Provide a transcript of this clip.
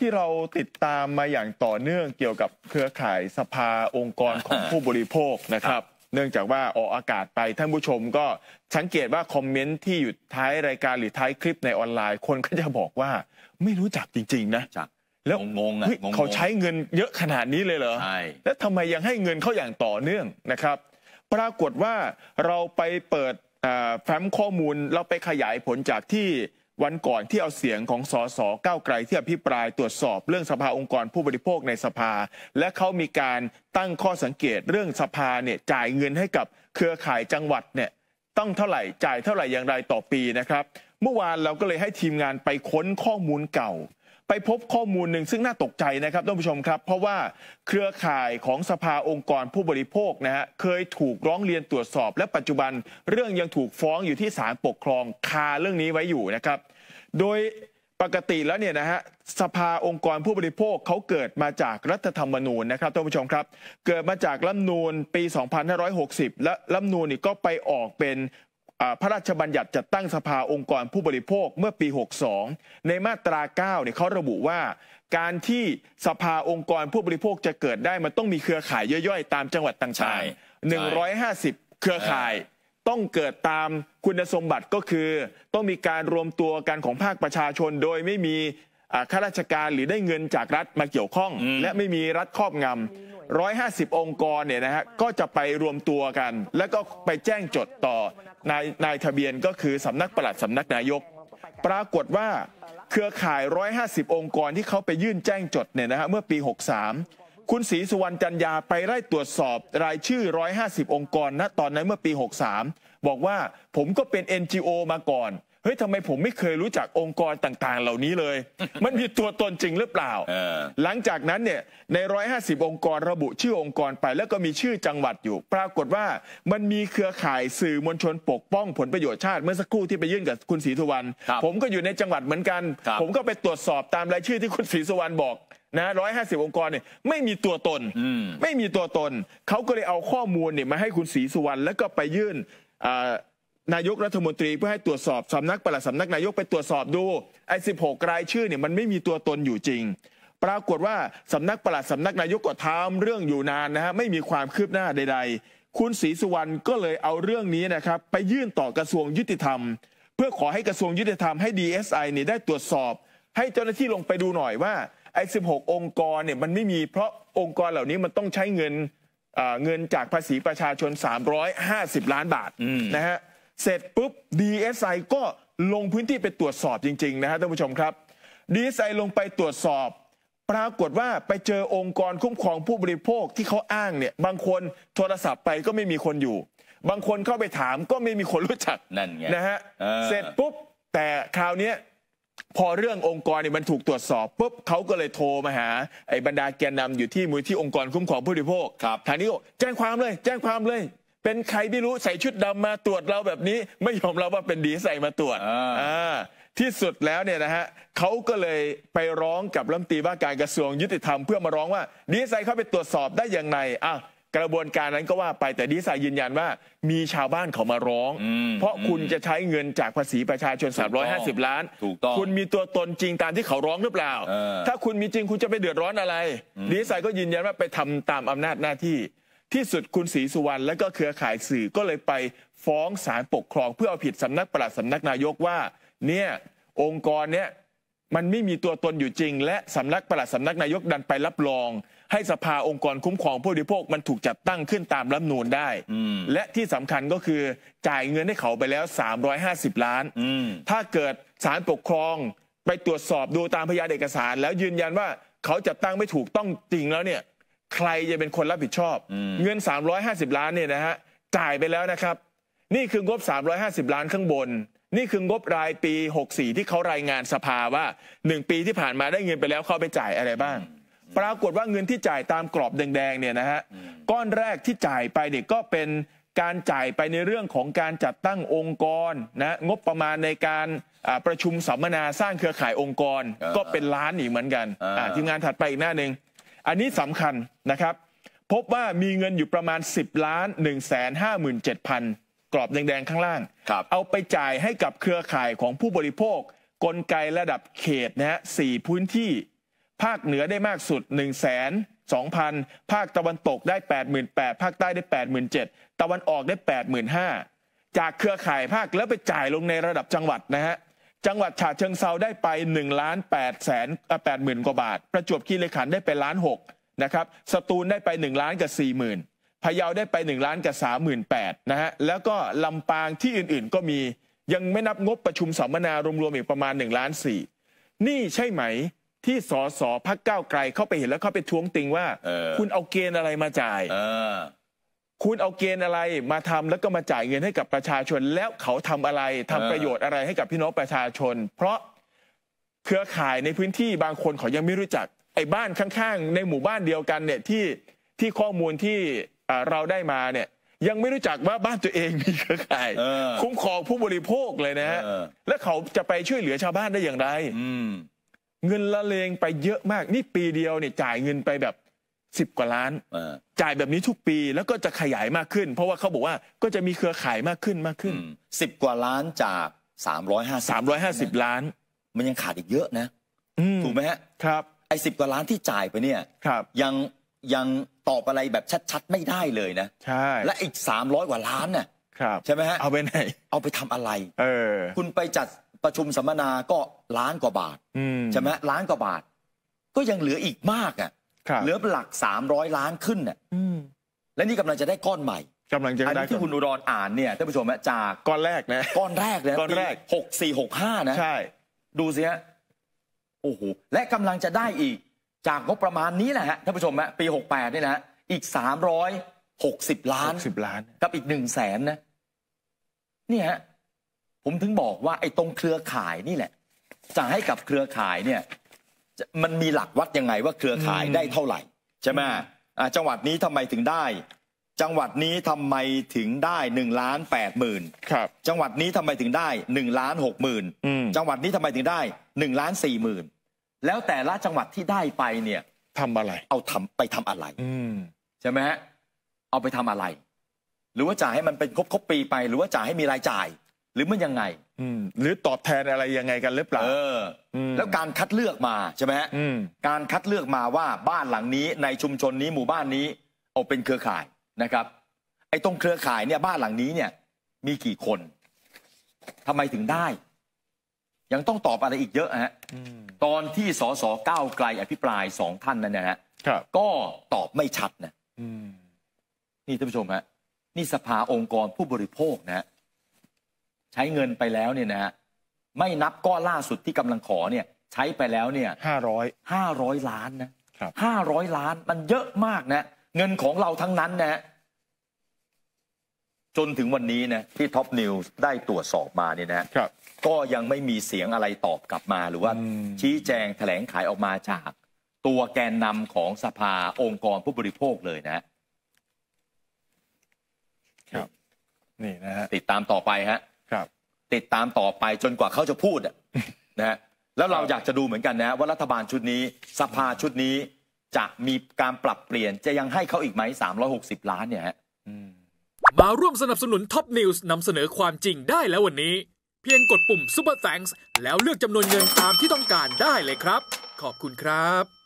ที่เราติดตามมาอย่างต่อเนื่องเกี่ยวกับเครือข่ายสภาองค์กรของผู้บริโภคนะครับ เนื่องจากว่าออกอากาศไปท่านผู้ชมก็สังเกตว่าคอมเมนต์ที่อยู่ท้ายรายการหรือท้ายคลิปในออนไลน์ คนก็จะบอกว่าไม่รู้จักจริง ๆนะแล้วงงะเขาใช้เงินเยอะขนาดนี้เลยเหรอใช่แล้วทำไมยังให้เงินเขาอย่างต่อเนื่องนะครับ ปรากฏว่าเราไปเปิดแฟ้มข้อมูลเราไปขยายผลจากที่วันก่อนที่เอาเสียงของสสก้าวไกลที่อภิปรายตรวจสอบเรื่องสภาองค์กรผู้บริโภคในสภา และเขามีการตั้งข้อสังเกตเรื่องสภาเนี่ยจ่ายเงินให้กับเครือข่ายจังหวัดเนี่ยต้องเท่าไหร่จ่ายเท่าไหร่อย่างไรต่อปีนะครับเมื่อวานเราก็เลยให้ทีมงานไปค้นข้อมูลเก่าไปพบข้อมูลหนึ่งซึ่งน่าตกใจนะครับท่านผู้ชมครับ เพราะว่าเครือข่ายของสภาองค์กรผู้บริโภคนะฮะเคยถูกร้องเรียนตรวจสอบ และปัจจุบันเรื่องยังถูกฟ้องอยู่ที่ศาลปกครองคาเรื่องนี้ไว้อยู่นะครับ โดยปกติแล้วเนี่ยนะฮะสภาองค์กรผู้บริโภคเขาเกิดมาจากรัฐธรรมนูญนะครับท่านผู้ชมครับ เกิดมาจากรัฐนูลปี 2560 และรัฐนูลนี่ก็ไปออกเป็นพระราชบัญญัติจัดตั้งสภาองค์กรผู้บริโภคเมื่อปี 62 ในมาตรา9เนี่ยเขาระบุว่า การที่สภาองค์กรผู้บริโภคจะเกิดได้ มันต้องมีเครือข่ายย่อยๆ ตามจังหวัดต่างๆ 150 เครือข่าย ต้องเกิดตามคุณสมบัติก็คือ ต้องมีการรวมตัวกันของภาคประชาชน โดยไม่มีข้าราชการหรือได้เงินจากรัฐมาเกี่ยวข้อง และไม่มีรัฐครอบงำ150 องค์กรเนี่ยนะฮะก็จะไปรวมตัวกัน แล้วก็ไปแจ้งจดต่อนายนายทะเบียนก็คือสำนักปลัดสำนักนายก ปรากฏว่าเครือข่าย 150 องค์กรที่เขาไปยื่นแจ้งจดเนี่ยนะฮะเมื่อปี 63 คุณศรีสุวรรณจันยาไปไล่ตรวจสอบรายชื่อ 150 องค์กรณนะตอนนั้นเมื่อปี 63 บอกว่าผมก็เป็น NGO มาก่อนเฮ้ยทำไมผมไม่เคยรู้จักองค์กรต่างๆ เหล่านี้เลย มันมีตัวตนจริงหรือเปล่าหลังจากนั้นเนี่ยใน 150 องค์กรระบุชื่อองค์กรไป แล้วก็มีชื่อจังหวัดอยู่ ปรากฏว่ามันมีเครือข่ายสื่อมวลชนปกป้อง ผลประโยชน์ชาติ เมื่อสักครู่ที่ไปยื่นกับคุณศรีสุวรรณผมก็อยู่ในจังหวัดเหมือนกัน ผมก็ไปตรวจสอบตามรายชื่อที่คุณศรีสุวรรณบอกนะร้อยห้าสิบองค์กรเนี่ยไม่มีตัวตน ไม่มีตัวตนเขาก็เลยเอาข้อมูลเนี่ยมาให้คุณศรีสุวรรณแล้วก็ไปยื่นนายกรัฐมนตรีเพื่อให้ตรวจสอบ สำนักปลัดสำนักนายกไปตรวจสอบดูไอ้สิบหกรายชื่อเนี่ยมันไม่มีตัวตนอยู่จริง ปรากฏว่า สำนักปลัดสำนักนายกก็ทำเรื่องอยู่นานนะฮะไม่มีความคืบหน้าใด ๆ คุณศรีสุวรรณก็เลยเอาเรื่องนี้นะครับ ไปยื่นต่อกระทรวงยุติธรรม เพื่อขอให้กระทรวงยุติธรรม ให้ DSI เนี่ยได้ตรวจสอบ ให้เจ้าหน้าที่ลงไปดูหน่อยว่าไอ้สิบหกองค์กรเนี่ยมันไม่มีเพราะองค์กรเหล่านี้มันต้องใช้เงินเงินจากภาษีประชาชน350ล้านบาทนะฮะเสร็จปุ๊บ DSI ก็ลงพื้นที่ไปตรวจสอบจริงๆนะฮะท่านผู้ชมครับ DSI ลงไปตรวจสอบ ปรากฏว่าไปเจอองค์กรคุ้มครองผู้บริโภคที่เขาอ้างเนี่ยบางคนโทรศัพท์ไปก็ไม่มีคนอยู่ บางคนเข้าไปถามก็ไม่มีคนรู้จักนั่นไงนะฮะเสร็จปุ๊บแต่คราวนี้พอเรื่ององค์กรเนี่ยมันถูกตรวจสอบปุ๊บเขาก็เลยโทรมาหาไอ้บรรดาแกนนำอยู่ที่มูลที่องค์กรคุ้มครองผู้บริโภคครับทางนี้แจ้งความเลยแจ้งความเลยเป็นใครไม่รู้ใส่ชุดดำมาตรวจเราแบบนี้ ไม่ยอมเราว่าเป็นดีใส่มาตรวจที่สุดแล้วเนี่ยนะฮะเขาก็เลยไปร้องกับรัฐมนตรีว่าการกระทรวง ยุติธรรมเพื่อมาร้องว่าดีไซน์เข้าไปตรวจสอบได้อย่างไรอ่ะกระบวนการนั้นก็ว่าไปแต่ดีไซน์ยืนยันว่ามีชาวบ้านเขามาร้อง เพราะคุณจะใช้เงินจากภาษีประชาชน 350 ล้าน้คุณมีตัวตนจริงตามที่เขาร้องหรือเปล่า ถ้าคุณมีจริงคุณจะไปเดือดร้อนอะไร ดีไซน์ก็ยืนยันว่าไปทำตามอำนาจหน้าที่ที่สุดคุณศรีสุวรรณและก็เครือข่ายสื่อก็เลยไปฟ้องศาลปกครองเพื่อเอาผิดสำนักปลัดสำนักนายกว่า เนี่ยองค์กรเนี่ยมันไม่มีตัวตนอยู่จริง และสำนักปลัดสำนักนายก ดันไปรับรอง ให้สภาองค์กรคุ้มครองผู้บริโภคมันถูกจัดตั้งขึ้นตามรัฐนูนได้และที่สำคัญก็คือจ่ายเงินให้เขาไปแล้ว 350 ล้านถ้าเกิดศาลปกครอง ไปตรวจสอบดูตามพยานเอกสาร แล้วยืนยันว่าเขาจัดตั้งไม่ถูกต้องจริงแล้วเนี่ยใครจะเป็นคนรับผิดชอบเงิน 350 ล้านเนี่ยนะฮะจ่ายไปแล้วนะครับ นี่คืองบ 350 ล้านข้างบน นี่คืองบรายปี 64 ที่เขารายงานสภาว่า 1 ปีที่ผ่านมาได้เงินไปแล้วเขาไปจ่ายอะไรบ้าง ปรากฏว่าเงินที่จ่ายตามกรอบแดงๆเนี่ยนะฮะก้อนแรกที่จ่ายไปเนี่ยก็เป็นการจ่ายไปในเรื่องของการจัดตั้งองค์กรนะงบประมาณในการประชุมสัมมนาสร้างเครือข่ายองค์กรก็เป็นล้านอีกเหมือนกันทีมงานถัดไปอีกหน้าหนึ่งอันนี้สำคัญนะครับ พบว่ามีเงินอยู่ประมาณ 10ล้าน1 5 7 0 0 0กรอบแดง ๆ ข้างล่าง เอาไปจ่ายให้กับเครือข่ายของผู้บริโภค กลไกระดับเขตนะฮะสี่พื้นที่ ภาคเหนือได้มากสุด1 0 0 0 2,000 ภาคตะวันตกได้ 88,000ภาคใต้ได้ 87,000ตะวันออกได้ 85,000จากเครือข่ายภาคแล้วไปจ่ายลงในระดับจังหวัดนะฮะจังหวัดฉะเชิงเซาได้ไป1นึ่งล้านแปดแสนแปดหมื่นกว่าบาท ประจวบคีรีขันได้ไปล้านหกนะครับ สตูลได้ไป1นึ่งล้านกับสี่หมื่นพะเยาได้ไป1ล้านกับ3ามหมนแะฮะ แล้วก็ ลำปางที่อื่นๆ ก็มี ยังไม่นับงบประชุมสัมมนา รวมๆ อีกประมาณ1ล้านสนี่ใช่ไหม ที่สสพักเก้าไกลเข้าไปเห็นแล้วเข้าไปท้วงติงว่าคุณเอาเกณฑ์อะไรมาจ่ายคุณเอาเกณฑ์อะไรมาทำแล้วก็มาจ่ายเงินให้กับประชาชน แล้วเขาทำอะไรทำประโยชน์อะไรให้กับพี่น้องประชาชน เพราะเครือข่ายในพื้นที่บางคนเขายังไม่รู้จัก ไอ้บ้านข้างๆ ในหมู่บ้านเดียวกันเนี่ยที่ที่ข้อมูลที่เราได้มาเนี่ยยังไม่รู้จักว่าบ้านตัวเองมีเครือข่าย คุ้มครองผู้บริโภคเลยนะฮะแล้วเขาจะไปช่วยเหลือชาวบ้านได้อย่างไรเงินละเลงไปเยอะมากนี่ปีเดียวเนี่ยจ่ายเงินไปแบบสิบกว่าล้านจ่ายแบบนี้ทุกปีแล้วก็จะขยายมากขึ้น เพราะว่าเขาบอกว่าก็จะมีเครือข่ายมากขึ้นมากขึ้นสิบกว่าล้านจากสามร้อยห้าสิบ350 ล้าน มันยังขาดอีกเยอะนะถูกไหมฮะครับ ไอ้สิบกว่าล้านที่จ่ายไปเนี่ยครับ ยังยังตอบอะไรแบบชัด ๆไม่ได้เลยนะใช่และอีกสามร้อยกว่าล้านน่ะครับใช่ไหมฮะเอาไปไหนเอาไปทำอะไรเออคุณไปจัดประชุมสัมมนาก็ล้านกว่าบาทใช่ไหมล้านกว่าบาท ก็ยังเหลืออีกมากอ่ะเหลือหลักสามร้อยล้านขึ้นเนี่ยและนี่กำลังจะได้ก้อนใหม่กาลังจะได้อันนี้ที่คุณอุดรอ่านเนี่ยท่านผู้ชมจากก้อนแรกนะ ก้อนแรกนะก้อนแรกหกสี่หกห้านะ ใช่ ดูสิฮะ โอ้โห และกำลังจะได้อีก จากงบประมาณนี้แหละฮะท่านผู้ชมฮะปีหกแปดนี่นะ อีกสามร้อยหกสิบล้านสิบล้าน กับอีกหนึ่งแสนนะ เนี่ยผมถึงบอกว่าไอ้ตรงเครือข่ายนี่แหละจะให้กับเครือข่ายเนี่ยมันมีหลักวัดยังไงว่าเครือข่ายได้เท่าไหร่ ใช่ไหมจังหวัดนี้ทำไมถึงได้ จังหวัดนี้ทำไมถึงได้หนึ่งล้านแปดหมื่นครับจังหวัดนี้ทำไมถึงได้หนึ่งล้านหกหมื่นจังหวัดนี้ทำไมถึงได้หนึ่งล้านสี่หมื่นแล้วแต่ละจังหวัดที่ได้ไปเนี่ยทำอะไร เอาทำไปทำอะไรอืใช่ไหมฮะเอาไปทำอะไร หรือว่าจ่ายให้มันเป็นครบครบปีไป หรือว่าจ่ายให้มีรายจ่ายหรือมันยังไง อืหรือตอบแทนอะไรยังไงกันหรือเปล่าเอออแล้วการคัดเลือกมาใช่ไหมฮะการคัดเลือกมาว่าบ้านหลังนี้ ในชุมชนนี้หมู่บ้านนี้ เอาเป็นเครือข่ายนะครับ ไอ้ตรงเครือข่ายเนี่ยบ้านหลังนี้เนี่ย มีกี่คนทำไมถึงได้ ยังต้องตอบอะไรอีกเยอะฮะตอนที่สสเก้าไกลอภิปรายสองท่านนั่นนะฮะก็ตอบไม่ชัดนะอืนี่ท่านผู้ชมฮะนี่สภาองค์กรผู้บริโภคนะฮะใช้เงินไปแล้วเนี่ยนะฮะไม่นับก้อนล่าสุดที่กำลังขอเนี่ย ใช้ไปแล้วเนี่ยห้าร้อยห้าร้อยล้านนะครับห้าร้อยล้านมันเยอะมากนะเงินของเราทั้งนั้นนะ จนถึงวันนี้นะที่ท็อปนิวส์ได้ตรวจสอบมาเนี่ยนะครับ ก็ยังไม่มีเสียงอะไรตอบกลับมาหรือว่า ชี้แจงแถลงขายออกมาจาก ตัวแกนนำของสภาองค์กรผู้บริโภคเลยนะ ครับ นี่นะฮะติดตามต่อไปฮะติดตามต่อไปจนกว่าเขาจะพูดนะฮะแล้วเราอยากจะดูเหมือนกันนะว่า รัฐบาลชุดนี้สภาชุดนี้ จะมีการปรับเปลี่ยนจะยังให้เขาอีกไหม 360 ล้านเนี่ยฮะมาร่วมสนับสนุนท็อปนิวส์นำเสนอความจริงได้แล้ววันนี้ เพียงกดปุ่ม Super Thanks แล้วเลือกจำนวนเงินตามที่ต้องการได้เลยครับ ขอบคุณครับ